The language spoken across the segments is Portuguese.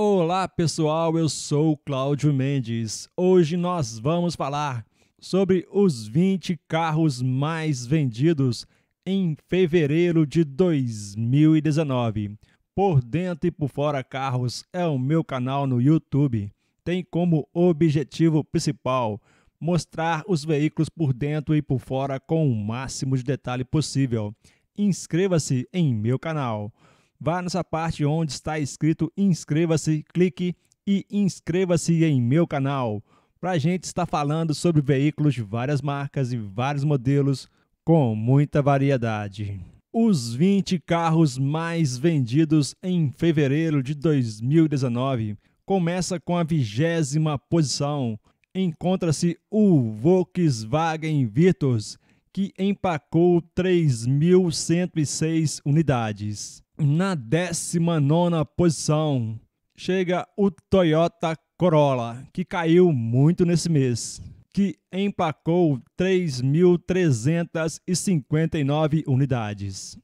Olá pessoal, eu sou Cláudio Mendes. Hoje nós vamos falar sobre os 20 carros mais vendidos em fevereiro de 2019. Por dentro e por fora carros é o meu canal no YouTube. Tem como objetivo principal mostrar os veículos por dentro e por fora com o máximo de detalhe possível. Inscreva-se em meu canal vá nessa parte onde está escrito inscreva-se, clique e inscreva-se em meu canal. Para a gente estar falando sobre veículos de várias marcas e vários modelos com muita variedade. Os 20 carros mais vendidos em fevereiro de 2019 começa com a vigésima posição. Encontra-se o Volkswagen Virtus, que empacou 3.106 unidades. Na 19 posição chega o Toyota Corolla, que caiu muito nesse mês, que empacou 3.359 unidades.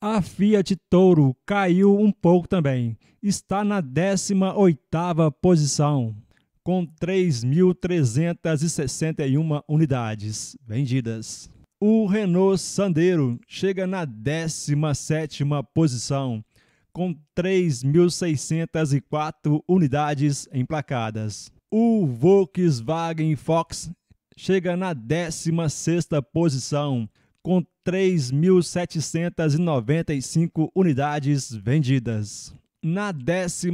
A Fiat Toro caiu um pouco também, está na 18ª posição, com 3.361 unidades vendidas. O Renault Sandero chega na 17 posição, com 3.604 unidades emplacadas. O Volkswagen Fox chega na 16 posição, com 3.795 unidades vendidas. Na 15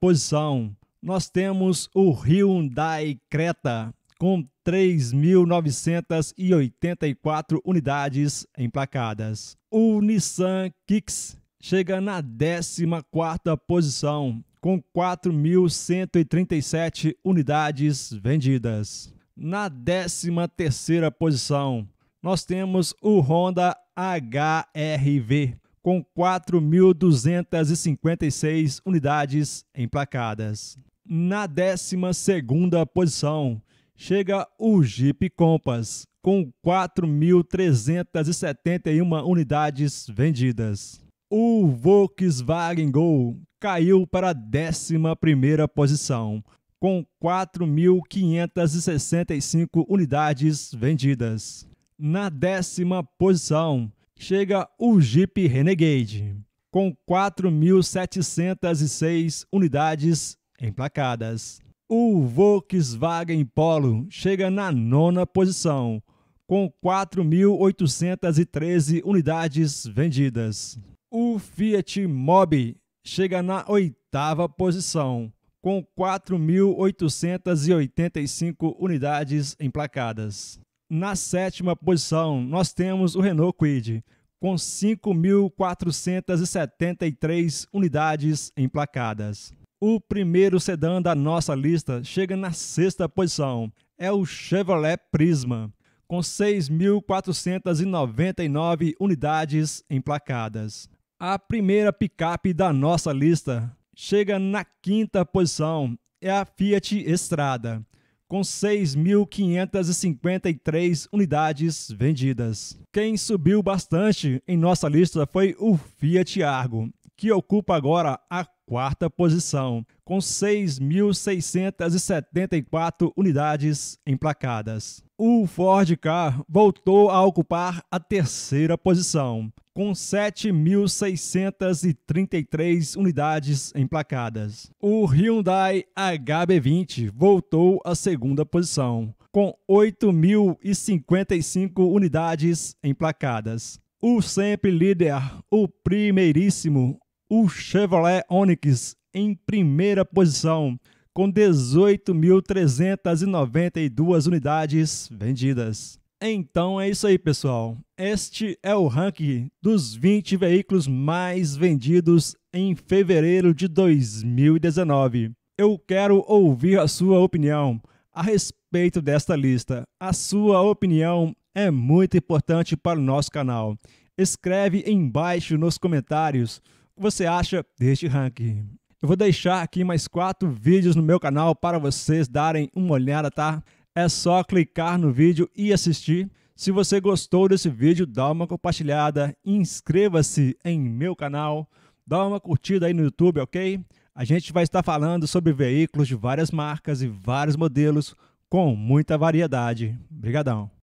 posição, nós temos o Hyundai Creta, com 3.984 unidades emplacadas. O Nissan Kicks chega na 14ª posição, com 4.137 unidades vendidas. Na 13ª posição, nós temos o Honda HRV, com 4.256 unidades emplacadas. Na 12ª posição, chega o Jeep Compass, com 4.371 unidades vendidas. O Volkswagen Gol caiu para a 11ª posição, com 4.565 unidades vendidas. Na décima posição, chega o Jeep Renegade, com 4.706 unidades emplacadas. O Volkswagen Polo chega na nona posição, com 4.813 unidades vendidas. O Fiat Mobi chega na oitava posição, com 4.885 unidades emplacadas. Na sétima posição, nós temos o Renault Quid, com 5.473 unidades emplacadas. O primeiro sedã da nossa lista chega na sexta posição. É o Chevrolet Prisma, com 6.499 unidades emplacadas. A primeira picape da nossa lista chega na quinta posição. É a Fiat Estrada, com 6.553 unidades vendidas. Quem subiu bastante em nossa lista foi o Fiat Argo, que ocupa agora a quarta posição, com 6.674 unidades emplacadas. O Ford Car voltou a ocupar a terceira posição, com 7.633 unidades emplacadas. O Hyundai HB20 voltou à segunda posição, com 8.055 unidades emplacadas. O sempre líder, o primeiríssimo o Chevrolet Onix em primeira posição, com 18.392 unidades vendidas. Então é isso aí, pessoal. Este é o ranking dos 20 veículos mais vendidos em fevereiro de 2019. Eu quero ouvir a sua opinião a respeito desta lista. A sua opinião é muito importante para o nosso canal. Escreve embaixo nos comentários você acha deste ranking. Eu vou deixar aqui mais quatro vídeos no meu canal para vocês darem uma olhada, tá? É só clicar no vídeo e assistir. Se você gostou desse vídeo, dá uma compartilhada, inscreva-se em meu canal, dá uma curtida aí no YouTube, ok? A gente vai estar falando sobre veículos de várias marcas e vários modelos com muita variedade. Obrigadão.